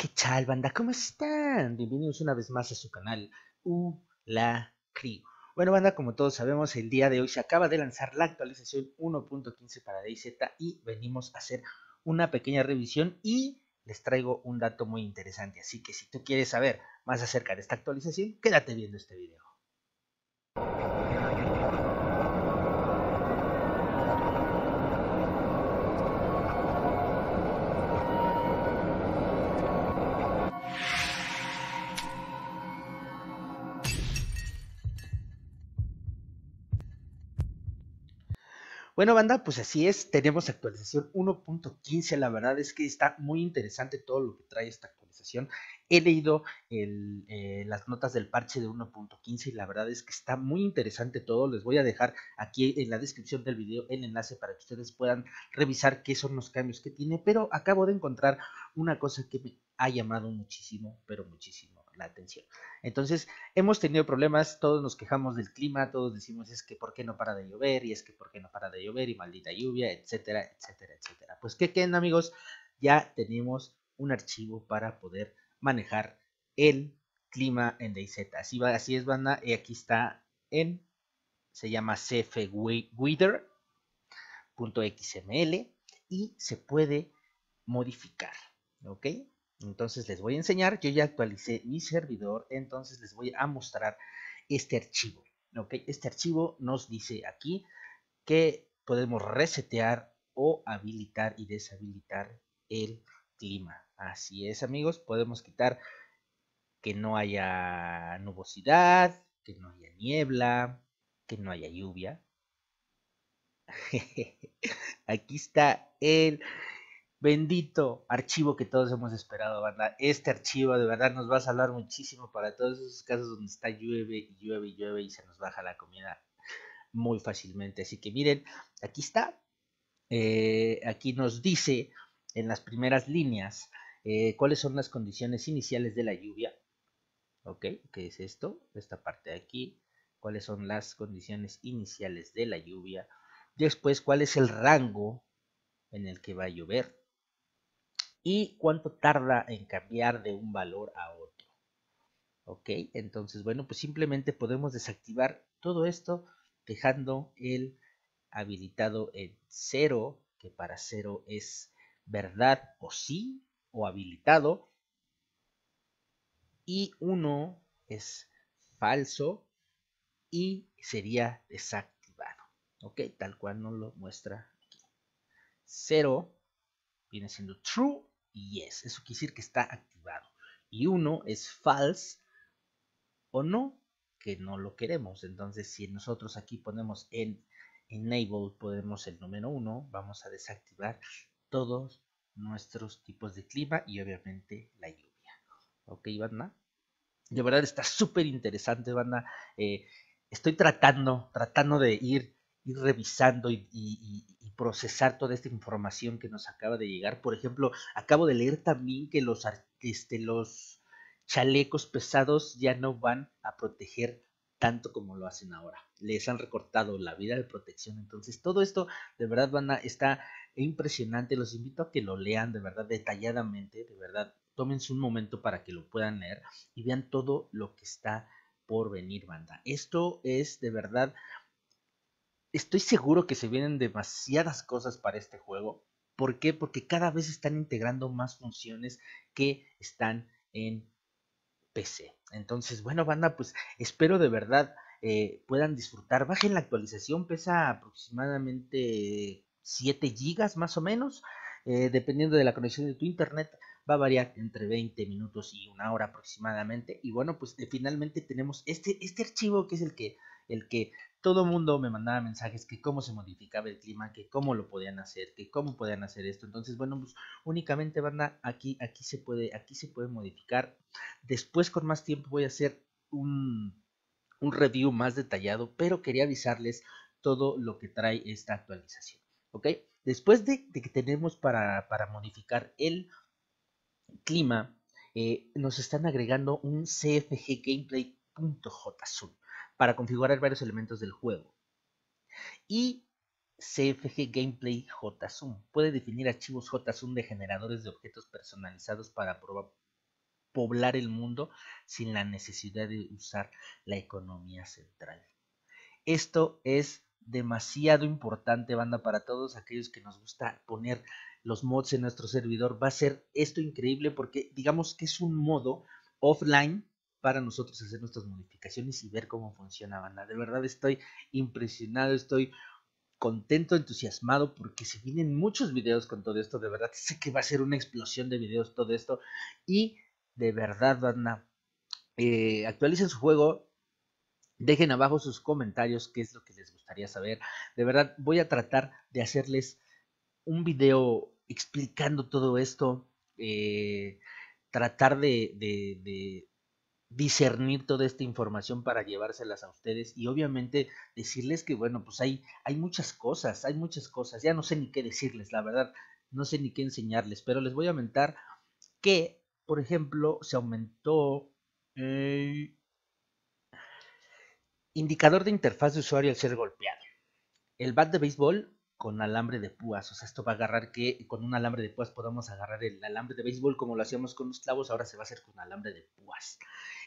¿Qué tal, banda? ¿Cómo están? Bienvenidos una vez más a su canal U La Crio. Bueno, banda, como todos sabemos, el día de hoy se acaba de lanzar la actualización 1.15 para DayZ y venimos a hacer una pequeña revisión y les traigo un dato muy interesante. Así que si tú quieres saber más acerca de esta actualización, quédate viendo este video. Bueno, banda, pues así es, tenemos actualización 1.15, la verdad es que está muy interesante todo lo que trae esta actualización. He leído eh, las notas del parche de 1.15 y la verdad es que está muy interesante todo. Les voy a dejar aquí en la descripción del video el enlace para que ustedes puedan revisar qué son los cambios que tiene, pero acabo de encontrar una cosa que me ha llamado muchísimo, pero muchísimo atención. Entonces, hemos tenido problemas, todos nos quejamos del clima, todos decimos es que por qué no para de llover, y es que por qué no para de llover, y maldita lluvia, etcétera, etcétera, etcétera. Pues que queden amigos, ya tenemos un archivo para poder manejar el clima en DayZ. Así, así es, banda, y aquí está en, se llama cfweather.xml y se puede modificar, ¿ok? Entonces les voy a enseñar, yo ya actualicé mi servidor, entonces les voy a mostrar este archivo. Este archivo nos dice aquí que podemos resetear o habilitar y deshabilitar el clima. Así es amigos, podemos quitar que no haya nubosidad, que no haya niebla, que no haya lluvia. Aquí está el bendito archivo que todos hemos esperado, Este archivo de verdad nos va a salvar muchísimo para todos esos casos donde está llueve y llueve y llueve y se nos baja la comida muy fácilmente. Así que miren, aquí está. Eh, aquí nos dice en las primeras líneas eh, cuáles son las condiciones iniciales de la lluvia. ¿Ok? ¿Qué es esto? Esta parte de aquí. ¿Cuáles son las condiciones iniciales de la lluvia? Después, ¿cuál es el rango en el que va a llover? y cuánto tarda en cambiar de un valor a otro. Ok, entonces bueno, pues simplemente podemos desactivar todo esto dejando el habilitado en 0, que para 0 es verdad o sí, o habilitado, y 1 es falso y sería desactivado. Ok, tal cual nos lo muestra aquí. 0 viene siendo true es eso quiere decir que está activado. Y uno es false o no, que no lo queremos. Entonces, si nosotros aquí ponemos en enable, podemos el número uno, vamos a desactivar todos nuestros tipos de clima y obviamente la lluvia. ¿Ok, banda? De verdad está súper interesante, banda. Eh, estoy tratando, tratando de ir, revisando y, procesar toda esta información que nos acaba de llegar. Por ejemplo, acabo de leer también que los, este, los chalecos pesados ya no van a proteger tanto como lo hacen ahora. Les han recortado la vida de protección. Entonces, todo esto de verdad banda, está impresionante. Los invito a que lo lean de verdad detalladamente, de verdad. Tómense un momento para que lo puedan leer y vean todo lo que está por venir, banda. Esto es de verdad estoy seguro que se vienen demasiadas cosas para este juego. ¿Por qué? Porque cada vez están integrando más funciones que están en PC. Entonces, bueno, banda, pues espero de verdad eh, puedan disfrutar. Bajen la actualización, pesa aproximadamente 7 GB más o menos. Eh, dependiendo de la conexión de tu internet, va a variar entre 20 minutos y una hora aproximadamente. Y bueno, pues eh, finalmente tenemos este, este archivo que es el que el que todo mundo me mandaba mensajes que cómo se modificaba el clima, que cómo lo podían hacer, que cómo podían hacer esto. Entonces, bueno, pues únicamente banda, aquí, aquí se puede, aquí se puede modificar. Después con más tiempo voy a hacer un, review más detallado, pero quería avisarles todo lo que trae esta actualización. ¿Ok? Después de, que tenemos para, modificar el clima, eh, nos están agregando un CFG para configurar varios elementos del juego. Y CFG Gameplay json puede definir archivos json de generadores de objetos personalizados para poblar el mundo sin la necesidad de usar la economía central. Esto es demasiado importante, banda, para todos aquellos que nos gusta poner los mods en nuestro servidor. Va a ser esto increíble porque digamos que es un modo offline para nosotros hacer nuestras modificaciones y ver cómo funciona banda. De verdad estoy impresionado, estoy contento, entusiasmado porque se vienen muchos videos con todo esto. De verdad sé que va a ser una explosión de videos todo esto y de verdad banda. Eh, actualicen su juego, Dejen abajo sus comentarios qué es lo que les gustaría saber. De verdad, voy a tratar de hacerles un video explicando todo esto. Eh, tratar de, discernir toda esta información para llevárselas a ustedes y obviamente decirles que bueno, pues hay, hay muchas cosas, hay muchas cosas, ya no sé ni qué decirles, la verdad, no sé ni qué enseñarles, pero les voy a mentar que, por ejemplo, se aumentó el indicador de interfaz de usuario al ser golpeado. El bat de béisbol con alambre de púas. O sea, esto va a agarrar que con un alambre de púas podamos agarrar el alambre de béisbol como lo hacíamos con los clavos, ahora se va a hacer con alambre de púas.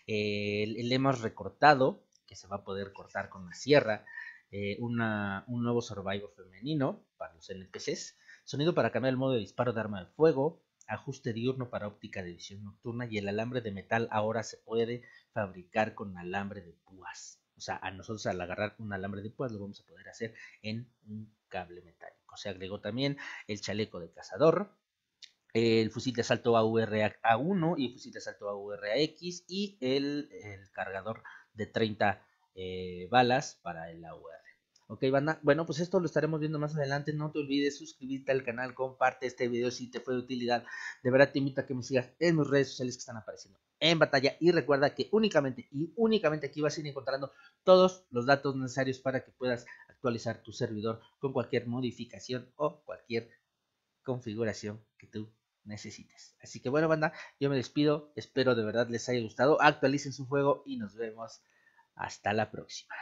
Eh, el, hemos recortado, que se va a poder cortar con la sierra, eh, un nuevo survival femenino para los NPCs, sonido para cambiar el modo de disparo de arma de fuego, ajuste diurno para óptica de visión nocturna y el alambre de metal ahora se puede fabricar con alambre de púas. O sea, a nosotros al agarrar un alambre de púas lo vamos a poder hacer en un cable metálico. Se agregó también el chaleco de cazador, el fusil de asalto AUR-A1 y el fusil de asalto a ax y el, cargador de 30 eh, balas para el AUR. Ok, banda. Bueno, pues esto lo estaremos viendo más adelante. No te olvides suscribirte al canal, comparte este video si te fue de utilidad. De verdad te invito a que me sigas en mis redes sociales que están apareciendo en batalla. Y recuerda que únicamente y únicamente aquí vas a ir encontrando todos los datos necesarios para que puedas actualizar tu servidor con cualquier modificación o cualquier configuración que tú necesites. Así que bueno, banda, yo me despido. Espero de verdad les haya gustado. Actualicen su juego y nos vemos hasta la próxima.